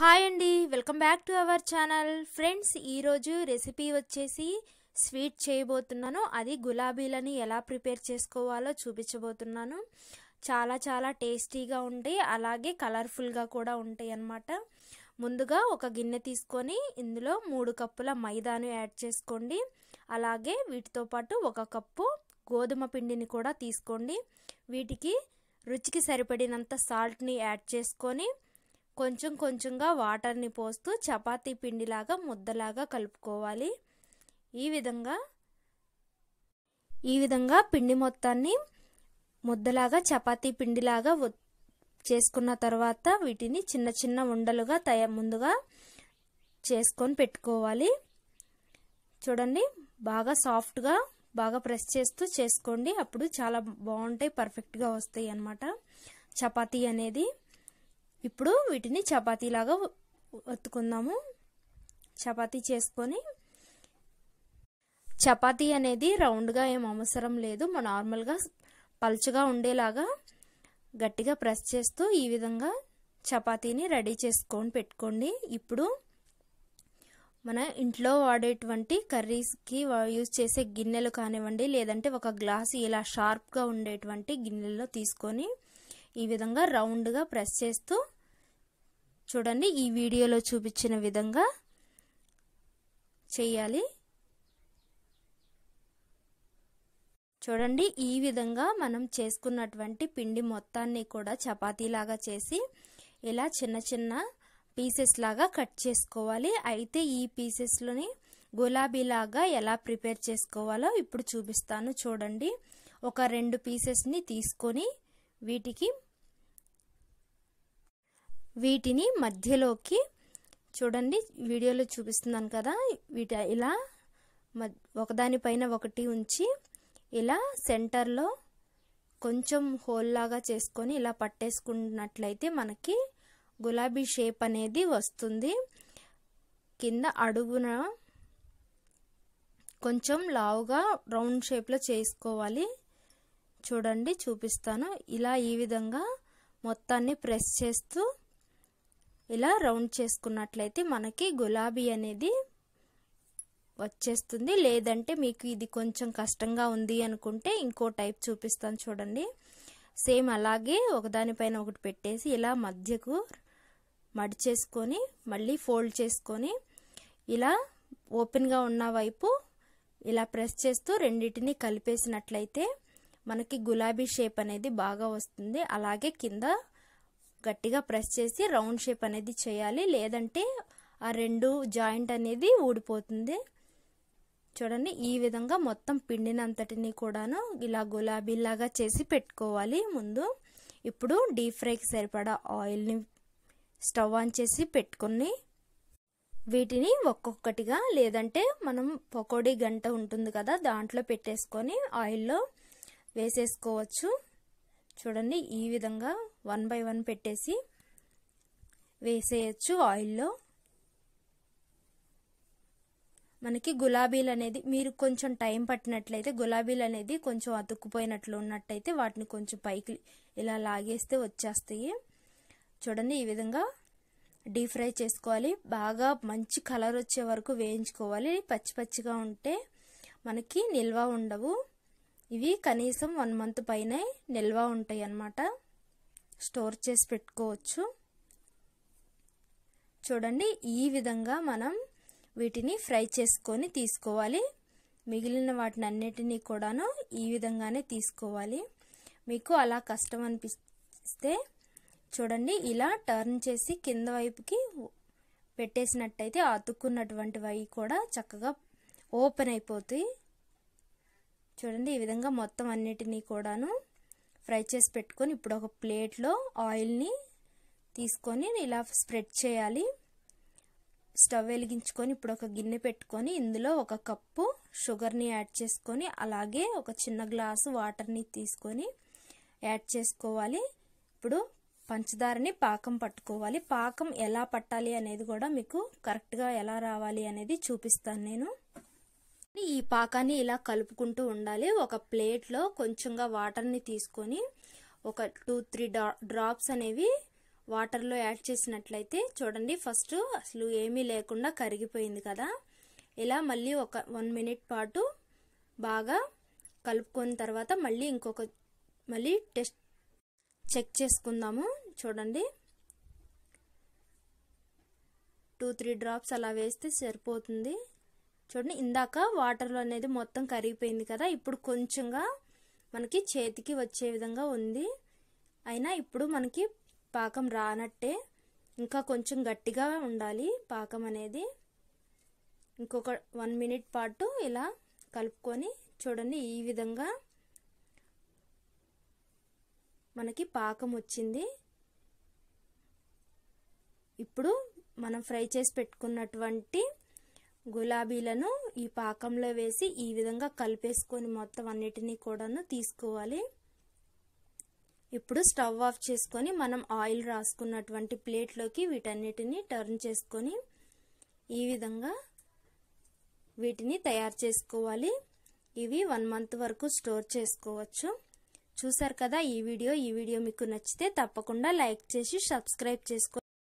hi అండి welcome back to our channel friends ఈరోజు recipe వచ్చేసి స్వీట్ చేయబోతున్నాను అది గులాబీలని ఎలా ప్రిపేర్ చేసుకోవాలో చూపించబోతున్నాను చాలా చాలా టేస్టీగా ఉంటాయి అలాగే కలర్ఫుల్గా కూడా ఉంటాయి అన్నమాట ముందుగా ఒక గిన్నె తీసుకొని ఇందులో మూడు కప్పుల మైదాను యాడ్ చేసుకోండి అలాగే వీటితో పాటు ఒక కప్పు గోధుమ పిండిని కూడా తీసుకోండి వీటికి రుచికి సరిపడినంత సాల్ట్ని యాడ్ చేసుకొని కొంచెం కొంచెంగా వాటర్ని పోస్తూ చపాతీ పిండిలాగా ముద్దలాగా కలుపుకోవాలి ఈ విధంగా ఈ విధంగా పిండి మొత్తాన్ని ముద్దలాగా చపాతీ పిండిలాగా చేసుకున్న తర్వాత వీటిని చిన్న చిన్న ఉండలుగా తయ ముందుగా చేసుకొని పెట్టుకోవాలి చూడండి బాగా సాఫ్ట్గా బాగా ప్రెస్ చేస్తూ చేసుకోండి అప్పుడు చాలా బాగుంటాయి పర్ఫెక్ట్గా వస్తాయి అన్నమాట చపాతీ అనేది ఇప్పుడు వీటిని చపాతీలాగా ఒత్తుకుందాము చపాతీ చేసుకొని చపాతీ అనేది రౌండ్గా ఏం అవసరం లేదు మన నార్మల్గా పలుచగా ఉండేలాగా గట్టిగా ప్రెస్ చేస్తూ ఈ విధంగా చపాతీని రెడీ చేసుకొని పెట్టుకోండి ఇప్పుడు మన ఇంట్లో వాడేటువంటి కర్రీస్కి యూజ్ చేసే గిన్నెలు కానివ్వండి లేదంటే ఒక గ్లాస్ ఇలా షార్ప్గా ఉండేటువంటి గిన్నెల్లో తీసుకొని ఈ విధంగా రౌండ్గా ప్రెస్ చేస్తూ చూడండి ఈ వీడియోలో చూపించిన విధంగా చేయాలి చూడండి ఈ విధంగా మనం చేసుకున్నటువంటి పిండి మొత్తాన్ని కూడా చపాతీలాగా చేసి ఇలా చిన్న చిన్న పీసెస్ లాగా కట్ చేసుకోవాలి అయితే ఈ పీసెస్లోని గులాబీలాగా ఎలా ప్రిపేర్ చేసుకోవాలో ఇప్పుడు చూపిస్తాను చూడండి ఒక రెండు పీసెస్ని తీసుకొని వీటికి వీటిని మధ్యలోకి చూడండి వీడియోలో చూపిస్తున్నాను కదా వీటి ఇలా ఒకదానిపైన ఒకటి ఉంచి ఇలా సెంటర్లో కొంచెం హోల్లాగా చేసుకొని ఇలా పట్టేసుకున్నట్లయితే మనకి గులాబీ షేప్ అనేది వస్తుంది కింద అడుగున కొంచెం లావుగా రౌండ్ షేప్లో చేసుకోవాలి చూడండి చూపిస్తాను ఇలా ఈ విధంగా మొత్తాన్ని ప్రెస్ చేస్తూ ఇలా రౌండ్ చేసుకున్నట్లయితే మనకి గులాబీ అనేది వచ్చేస్తుంది లేదంటే మీకు ఇది కొంచెం కష్టంగా ఉంది అనుకుంటే ఇంకో టైప్ చూపిస్తాను చూడండి సేమ్ అలాగే ఒకదానిపైన ఒకటి పెట్టేసి ఇలా మధ్యకు మడిచేసుకొని మళ్ళీ ఫోల్డ్ చేసుకొని ఇలా ఓపెన్గా ఉన్న వైపు ఇలా ప్రెస్ చేస్తూ రెండింటిని కలిపేసినట్లయితే మనకి గులాబీ షేప్ అనేది బాగా వస్తుంది అలాగే కింద గట్టిగా ప్రెస్ చేసి రౌండ్ షేప్ అనేది చేయాలి లేదంటే ఆ రెండు జాయింట్ అనేది ఊడిపోతుంది చూడండి ఈ విధంగా మొత్తం పిండినంతటిని కూడాను ఇలా గులాబీలాగా చేసి పెట్టుకోవాలి ముందు ఇప్పుడు డీప్ ఫ్రైకి సరిపడా ఆయిల్ని స్టవ్ ఆన్ చేసి పెట్టుకుని వీటిని ఒక్కొక్కటిగా లేదంటే మనం పకోడీ గంట ఉంటుంది కదా దాంట్లో పెట్టేసుకొని ఆయిల్లో వేసేసుకోవచ్చు చూడండి ఈ విధంగా వన్ బై వన్ పెట్టేసి వేసేయచ్చు ఆయిల్లో మనకి గులాబీలు అనేది మీరు కొంచెం టైం పట్టినట్లయితే గులాబీలు అనేది కొంచెం అతుక్కుపోయినట్లు ఉన్నట్టయితే వాటిని కొంచెం పైకి ఇలా లాగేస్తే వచ్చేస్తాయి చూడండి ఈ విధంగా డీప్ ఫ్రై చేసుకోవాలి బాగా మంచి కలర్ వచ్చే వరకు వేయించుకోవాలి పచ్చి పచ్చిగా ఉంటే మనకి నిల్వ ఉండవు ఇవి కనీసం వన్ మంత్ పైన నిల్వ ఉంటాయి అన్నమాట స్టోర్ చేసి పెట్టుకోవచ్చు చూడండి ఈ విధంగా మనం వీటిని ఫ్రై చేసుకొని తీసుకోవాలి మిగిలిన వాటిని అన్నిటినీ కూడాను ఈ విధంగానే తీసుకోవాలి మీకు అలా కష్టం అనిపిస్తే చూడండి ఇలా టర్న్ చేసి కింద వైపుకి పెట్టేసినట్టయితే అతుక్కున్నటువంటివి కూడా చక్కగా ఓపెన్ అయిపోతాయి చూడండి ఈ విధంగా మొత్తం అన్నిటినీ కూడాను ఫ్రై చేసి పెట్టుకొని ఇప్పుడు ఒక ప్లేట్లో ఆయిల్ని తీసుకొని ఇలా స్ప్రెడ్ చేయాలి స్టవ్ వెలిగించుకొని ఇప్పుడు ఒక గిన్నె పెట్టుకొని ఇందులో ఒక కప్పు షుగర్ని యాడ్ చేసుకొని అలాగే ఒక చిన్న గ్లాసు వాటర్ని తీసుకొని యాడ్ చేసుకోవాలి ఇప్పుడు పంచదారని పాకం పట్టుకోవాలి పాకం ఎలా పట్టాలి అనేది కూడా మీకు కరెక్ట్గా ఎలా రావాలి అనేది చూపిస్తాను నేను ఈ పాకాన్ని ఇలా కలుపుకుంటూ ఉండాలి ఒక ప్లేట్లో కొంచెంగా వాటర్ని తీసుకొని ఒక టూ త్రీ డ్రాప్స్ అనేవి వాటర్లో యాడ్ చేసినట్లయితే చూడండి ఫస్ట్ అసలు ఏమీ లేకుండా కరిగిపోయింది కదా ఇలా మళ్ళీ ఒక వన్ మినిట్ పాటు బాగా కలుపుకున్న తర్వాత మళ్ళీ ఇంకొక మళ్ళీ టెస్ట్ చెక్ చేసుకుందాము చూడండి టూ త్రీ డ్రాప్స్ అలా వేస్తే సరిపోతుంది చూడండి ఇందాక వాటర్లో అనేది మొత్తం కరిగిపోయింది కదా ఇప్పుడు కొంచెంగా మనకి చేతికి వచ్చే విధంగా ఉంది అయినా ఇప్పుడు మనకి పాకం రానట్టే ఇంకా కొంచెం గట్టిగా ఉండాలి పాకం అనేది ఇంకొక వన్ మినిట్ పాటు ఇలా కలుపుకొని చూడండి ఈ విధంగా మనకి పాకం వచ్చింది ఇప్పుడు మనం ఫ్రై చేసి పెట్టుకున్నటువంటి గులాబీలను ఈ పాకంలో వేసి ఈ విధంగా కలిపేసుకొని మొత్తం అన్నిటినీ కూడాను తీసుకోవాలి ఇప్పుడు స్టవ్ ఆఫ్ చేసుకొని మనం ఆయిల్ రాసుకున్నటువంటి ప్లేట్లోకి వీటన్నిటిని టర్న్ చేసుకొని ఈ విధంగా వీటిని తయారు చేసుకోవాలి ఇవి వన్ మంత్ వరకు స్టోర్ చేసుకోవచ్చు చూసారు కదా ఈ వీడియో ఈ వీడియో మీకు నచ్చితే తప్పకుండా లైక్ చేసి సబ్స్క్రైబ్ చేసుకో